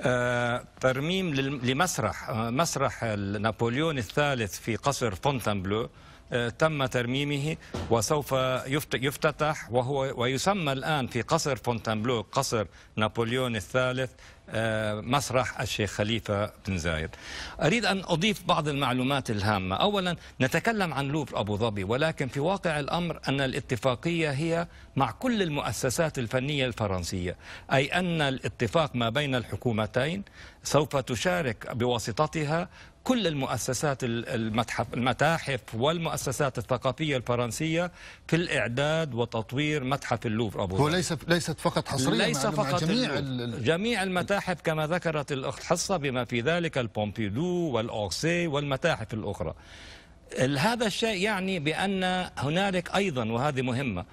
آه، ترميم لمسرح آه، مسرح نابليون الثالث في قصر فونتنبلو آه، تم ترميمه وسوف يفتتح وهو ويسمى الآن في قصر فونتنبلو قصر نابليون الثالث آه، مسرح الشيخ خليفة بن زايد أريد أن أضيف بعض المعلومات الهامة أولا نتكلم عن لوفر أبو ظبي ولكن في واقع الأمر أن الاتفاقية هي مع كل المؤسسات الفنية الفرنسية أي أن الاتفاق ما بين الحكومتين سوف تشارك بواسطتها كل المؤسسات المتحف المتاحف والمؤسسات الثقافيه الفرنسيه في الاعداد وتطوير متحف اللوفر ابو ظبي هو ليس ليست فقط حصريه ليس فقط جميع جميع المتاحف المتاحف كما ذكرت الأخت حصة بما في ذلك البومبيدو والأورسي والمتاحف الأخرى هذا الشيء يعني بأن هنالك أيضا وهذه مهمة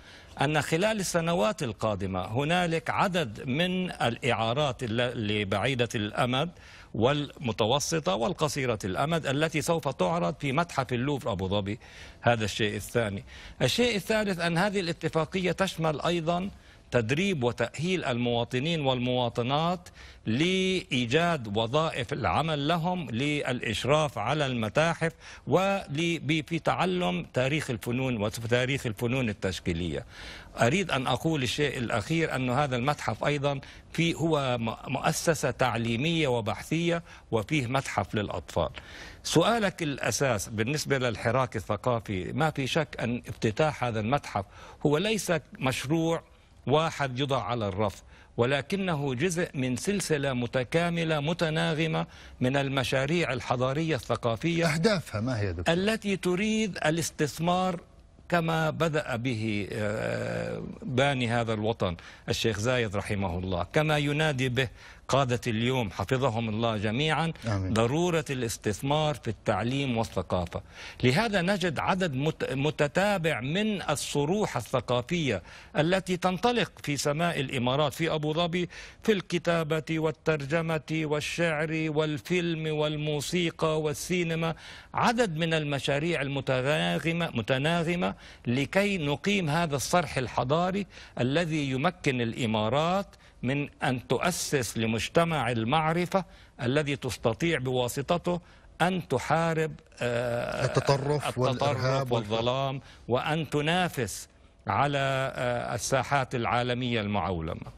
أن خلال السنوات القادمة هنالك عدد من الإعارات لبعيدة الأمد والمتوسطة والقصيرة الأمد التي سوف تعرض في متحف اللوفر أبو ظبي هذا الشيء الثاني الشيء الثالث أن هذه الاتفاقية تشمل أيضا تدريب وتأهيل المواطنين والمواطنات لإيجاد وظائف العمل لهم للإشراف على المتاحف وفي تعلم تاريخ الفنون وتاريخ الفنون التشكيلية أريد أن أقول الشيء الأخير أن هذا المتحف أيضا في هو مؤسسة تعليمية وبحثية وفيه متحف للأطفال سؤالك الأساس بالنسبة للحراك الثقافي ما في شك أن افتتاح هذا المتحف هو ليس مشروع واحد يضع على الرف ولكنه جزء من سلسلة متكاملة متناغمة من المشاريع الحضارية الثقافية أهدافها ما هي دكتور؟ التي تريد الاستثمار كما بدأ به آه، آه، باني هذا الوطن الشيخ زايد رحمه الله كما ينادي به قادة اليوم حفظهم الله جميعا آمين. ضرورة الاستثمار في التعليم والثقافة لهذا نجد عدد متتابع من الصروح الثقافية التي تنطلق في سماء الإمارات في أبو ظبي في الكتابة والترجمة والشعر والفيلم والموسيقى والسينما عدد من المشاريع المتناغمة, متناغمة لكي نقيم هذا الصرح الحضاري الذي يمكن الإمارات من أن تؤسس لم مجتمع المعرفة الذي تستطيع بواسطته أن تحارب آه، التطرف, التطرف والإرهاب والظلام وأن تنافس على آه، الساحات العالمية المعولمة